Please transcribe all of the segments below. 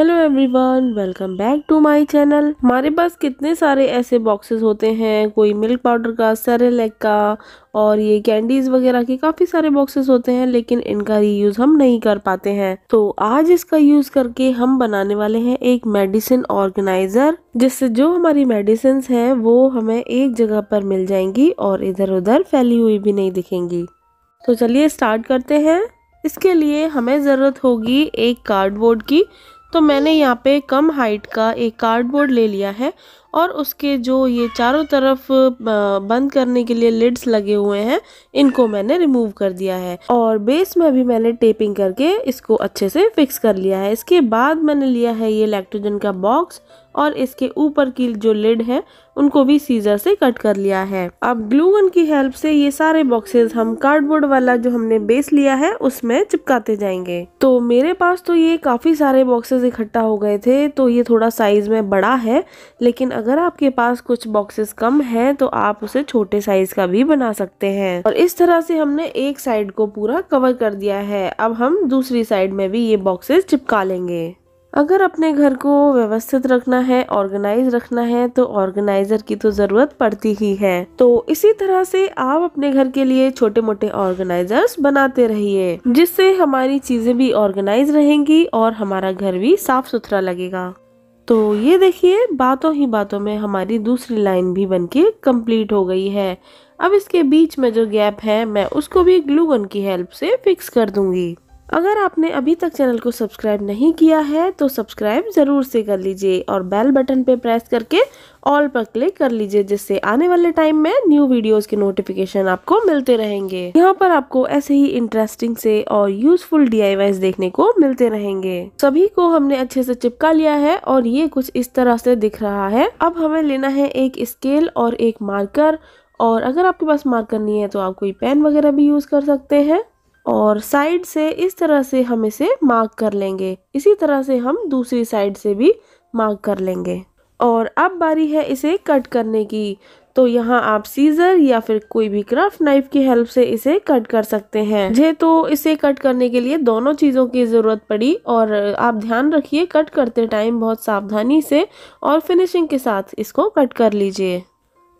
hello everyone welcome back to my channel हमारे पास कितने सारे ऐसे बॉक्सेस होते हैं कोई मिल्क पाउडर का सेरेलेक का और ये कैंडीज वगैरह के काफ़ी सारे बॉक्सेस होते हैं लेकिन इनका रीयूज़ हम नहीं कर पाते हैं तो आज इसका यूज़ करके हम बनाने वाले हैं एक मेडिसिन ऑर्गेनाइज़र जिससे जो हमारी मेडिसिन हैं वो हमें एक जगह पर मिल जाएंगी और इधर उधर फैली हुई भी नहीं दिखेंगी तो चलिए स्टार्ट करते हैं इसके लिए हमें ज़रूरत होगी एक कार्डबोर्ड की तो मैंने यहाँ पे कम हाइट का एक कार्डबोर्ड ले लिया है और उसके जो ये चारों तरफ बंद करने के लिए लिड्स लगे हुए हैं इनको मैंने रिमूव कर दिया है और बेस में भी मैंने टेपिंग करके इसको अच्छे से फिक्स कर लिया है इसके बाद मैंने लिया है ये इलेक्ट्रोजन का बॉक्स और इसके ऊपर की जो लिड है उनको भी सीजर से कट कर लिया है अब ग्लू गन की हेल्प से ये सारे बॉक्सेस हम कार्डबोर्ड वाला जो हमने बेस लिया है उसमें चिपकाते जाएंगे तो मेरे पास तो ये काफ़ी सारे बॉक्सेस इकट्ठा हो गए थे तो ये थोड़ा साइज में बड़ा है लेकिन अगर आपके पास कुछ बॉक्सेस कम हैं तो आप उसे छोटे साइज का भी बना सकते हैं और इस तरह से हमने एक साइड को पूरा कवर कर दिया है अब हम दूसरी साइड में भी ये बॉक्सेस चिपका लेंगे अगर अपने घर को व्यवस्थित रखना है ऑर्गेनाइज रखना है तो ऑर्गेनाइजर की तो ज़रूरत पड़ती ही है तो इसी तरह से आप अपने घर के लिए छोटे मोटे ऑर्गेनाइजर्स बनाते रहिए जिससे हमारी चीज़ें भी ऑर्गेनाइज रहेंगी और हमारा घर भी साफ सुथरा लगेगा तो ये देखिए बातों ही बातों में हमारी दूसरी लाइन भी बनके कंप्लीट हो गई है अब इसके बीच में जो गैप है मैं उसको भी ग्लू गन की हेल्प से फिक्स कर दूंगी अगर आपने अभी तक चैनल को सब्सक्राइब नहीं किया है तो सब्सक्राइब ज़रूर से कर लीजिए और बेल बटन पे प्रेस करके ऑल पर क्लिक कर लीजिए जिससे आने वाले टाइम में न्यू वीडियोस के नोटिफिकेशन आपको मिलते रहेंगे यहाँ पर आपको ऐसे ही इंटरेस्टिंग से और यूजफुल डी देखने को मिलते रहेंगे सभी को हमने अच्छे से चिपका लिया है और ये कुछ इस तरह से दिख रहा है अब हमें लेना है एक स्केल और एक मार्कर और अगर आपके पास मार्कर नहीं है तो आप कोई पेन वगैरह भी यूज कर सकते हैं और साइड से इस तरह से हम इसे मार्क कर लेंगे इसी तरह से हम दूसरी साइड से भी मार्क कर लेंगे और अब बारी है इसे कट करने की तो यहाँ आप सीजर या फिर कोई भी क्राफ्ट नाइफ की हेल्प से इसे कट कर सकते हैं मुझे तो इसे कट करने के लिए दोनों चीज़ों की ज़रूरत पड़ी और आप ध्यान रखिए कट करते टाइम बहुत सावधानी से और फिनिशिंग के साथ इसको कट कर लीजिए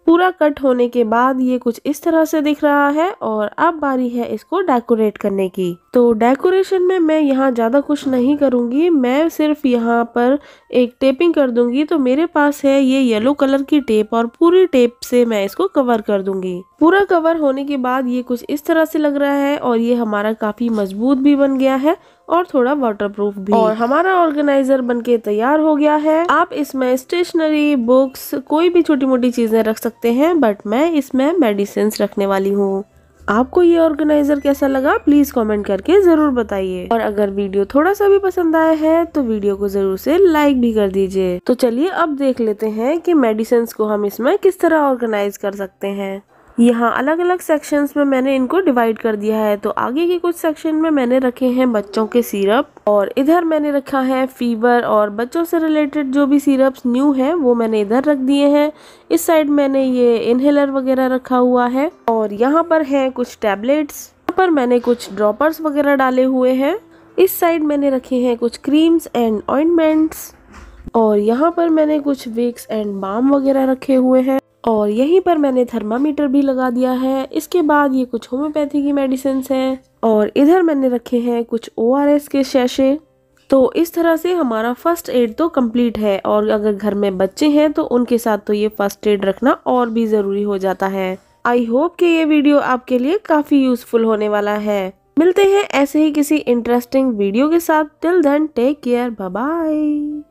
पूरा कट होने के बाद ये कुछ इस तरह से दिख रहा है और अब बारी है इसको डेकोरेट करने की तो डेकोरेशन में मैं यहाँ ज़्यादा कुछ नहीं करूँगी मैं सिर्फ यहाँ पर एक टेपिंग कर दूँगी तो मेरे पास है ये येलो कलर की टेप और पूरी टेप से मैं इसको कवर कर दूँगी पूरा कवर होने के बाद ये कुछ इस तरह से लग रहा है और ये हमारा काफ़ी मजबूत भी बन गया है और थोड़ा वाटरप्रूफ भी और हमारा ऑर्गेनाइजर बनके तैयार हो गया है आप इसमें स्टेशनरी बुक्स कोई भी छोटी मोटी चीज़ें रख सकते हैं बट मैं इसमें मेडिसिन रखने वाली हूँ आपको ये ऑर्गेनाइजर कैसा लगा प्लीज़ कमेंट करके ज़रूर बताइए और अगर वीडियो थोड़ा सा भी पसंद आया है तो वीडियो को ज़रूर से लाइक भी कर दीजिए तो चलिए अब देख लेते हैं कि मेडिसिन को हम इसमें किस तरह ऑर्गेनाइज कर सकते हैं यहाँ अलग अलग सेक्शंस में मैंने इनको डिवाइड कर दिया है तो आगे के कुछ सेक्शन में मैंने रखे हैं बच्चों के सिरप और इधर मैंने रखा है फीवर और बच्चों से रिलेटेड जो भी सिरप्स न्यू हैं वो मैंने इधर रख दिए हैं इस साइड मैंने ये इनहेलर वगैरह रखा हुआ है और यहाँ पर है कुछ टैबलेट्स यहाँ पर मैंने कुछ ड्रॉपर्स वगैरह डाले हुए हैं इस साइड मैंने रखे हैं कुछ क्रीम्स एंड ऑइंटमेंट्स और यहाँ पर मैंने कुछ विक्स एंड बाम वगैरह रखे हुए हैं और यहीं पर मैंने थर्मामीटर भी लगा दिया है इसके बाद ये कुछ होम्योपैथी की मेडिसिन हैं और इधर मैंने रखे हैं कुछ ओ के शैशे तो इस तरह से हमारा फर्स्ट एड तो कंप्लीट है और अगर घर में बच्चे हैं तो उनके साथ तो ये फर्स्ट एड रखना और भी ज़रूरी हो जाता है आई होप कि ये वीडियो आपके लिए काफ़ी यूजफुल होने वाला है मिलते हैं ऐसे ही किसी इंटरेस्टिंग वीडियो के साथ till then take care bye